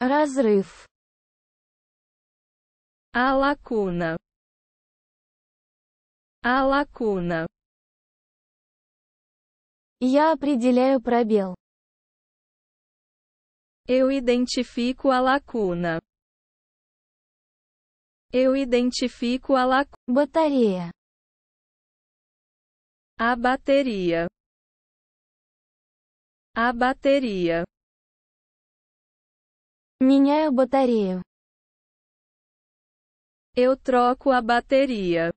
Разрыв. A lacuna. A lacuna. Я определяю пробел. Eu identifico a lacuna. Eu identifico a lacuna. Bateria. A bateria. A bateria. Меняю батарею. Eu troco a bateria.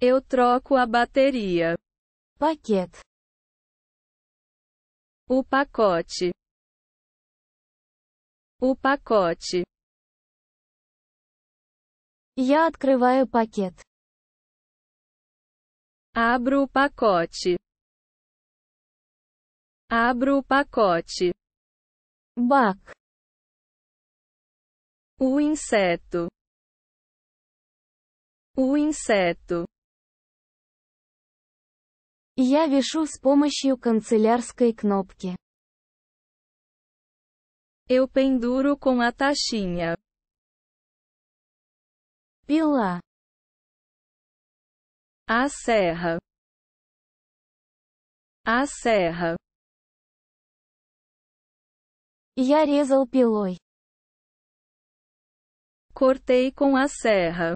Eu troco a bateria. Paquet. O pacote. O pacote. Я открываю пакет. Abro o pacote. Abro o pacote. Bac. O inseto. O inseto. Я вешу с помощью канцелярской кнопки. Eu penduro com a taxinha. Pila. A serra. A serra. Я резал пилой. Cortei com a serra.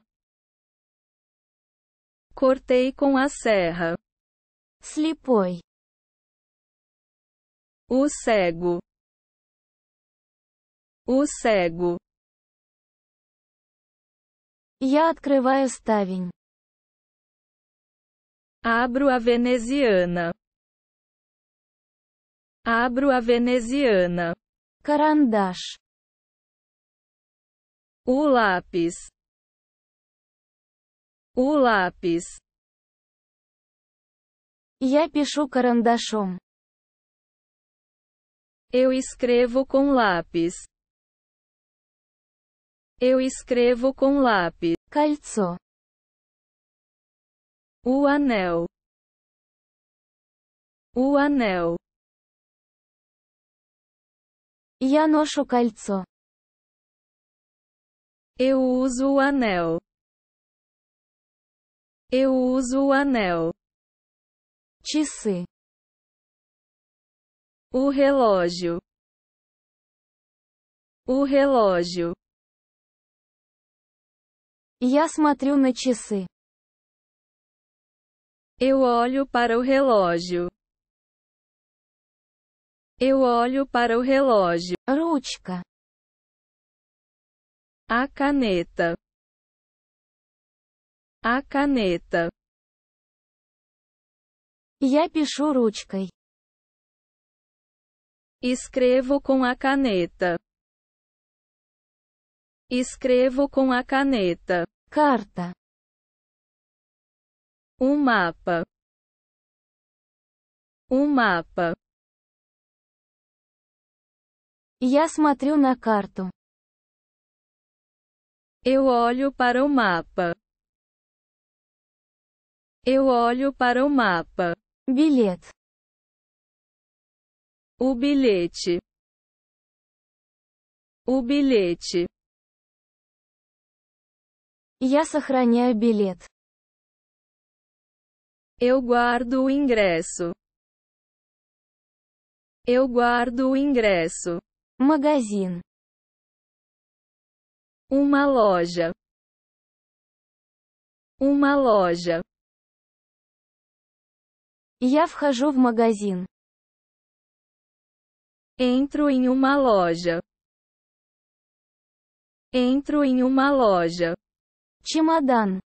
Cortei com a serra. Слепой. O cego. O cego. Я открываю ставень. Abro a veneziana. Abro a veneziana. Карандаш. O lápis. O lápis. Я пишу карандашом. Eu escrevo com lápis. Eu escrevo com lápis. Кольцо. O anel. O anel. Я ношу кольцо. Eu uso o anel. Eu uso o anel. Часы. O relógio. O relógio. Я смотрю на часы. Eu olho para o relógio. Eu olho para o relógio. Ручка. A caneta. A caneta. Я пишу ручкой. Escrevo com a caneta. Escrevo com a caneta. Carta. Um mapa. Um mapa. Я смотрю на карту. Eu olho para o mapa. Eu olho para o mapa. Bilhete. O bilhete. O bilhete. Я сохраняю билет. Eu guardo o ingresso. Eu guardo o ingresso. Магазин. Uma loja. Uma loja. Я вхожу в магазин. Entro em uma loja. Entro em uma loja. Чемодан.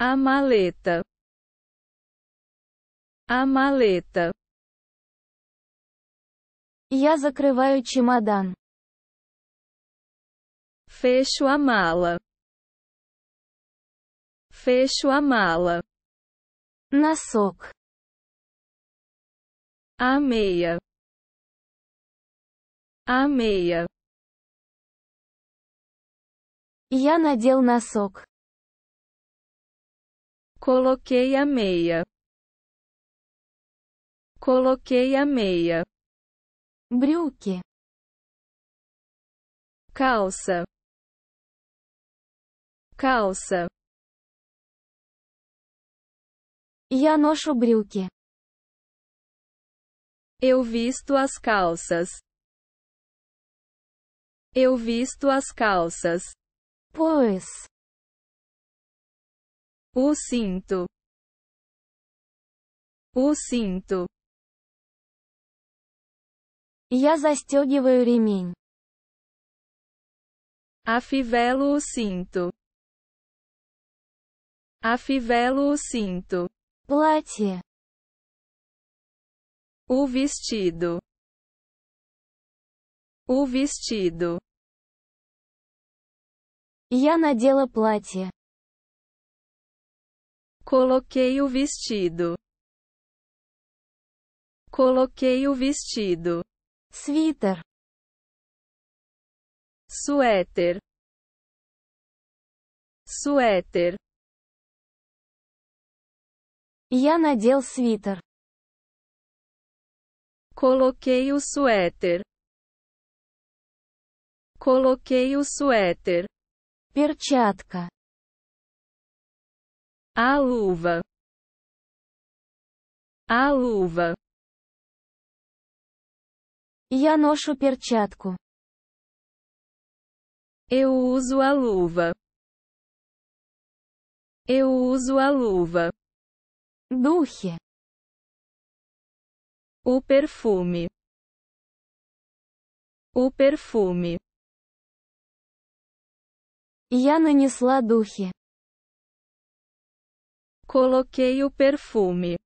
A maleta. A maleta. Я закрываю чемодан. Fecho a mala. Fecho a mala. Носок. A meia. A meia. Я надел носок. Coloquei a meia. Coloquei a meia. брюки, calça, calça. Я ношу брюки. Eu visto as calças. Eu visto as calças. Pois. O cinto. O cinto. Я застегиваю ремень. Afivelo o cinto. Afivelo o cinto. Платье. O vestido. O vestido. Я надела платье. Coloquei o vestido. Coloquei o vestido. свитер суетер суетер я надел свитер coloquei o suéter coloquei o suéter перчатка a luva a luva Я ношу перчатку. Eu uso a luva. Eu uso a luva. Духи. O perfume. O perfume. Я нанесла духи. Coloquei o perfume.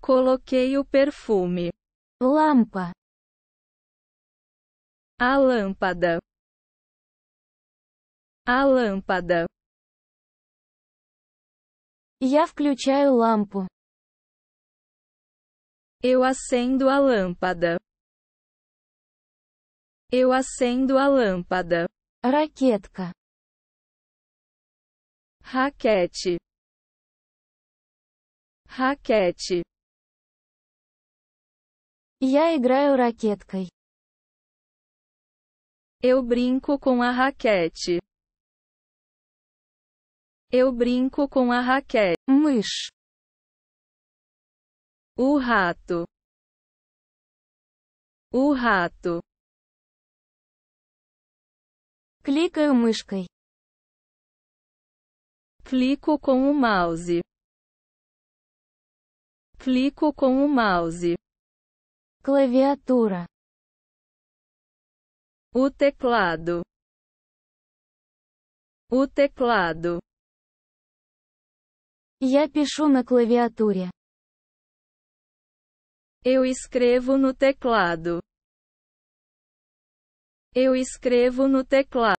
Coloquei o perfume. Lampa. A lâmpada. A lâmpada. Я включаю лампу. Eu acendo a lâmpada. Eu acendo a lâmpada. Raquetка. Raquete. Raquete. Я играю ракеткой. Eu brinco com a raquete. Eu brinco com a raquete. Мышь. O rato. O rato. Кликаю мышкой. Clico com o mouse. Clico com o mouse. Claviatura. O teclado. O teclado. Я пишу на клавиатуре. Eu escrevo no teclado. Eu escrevo no teclado.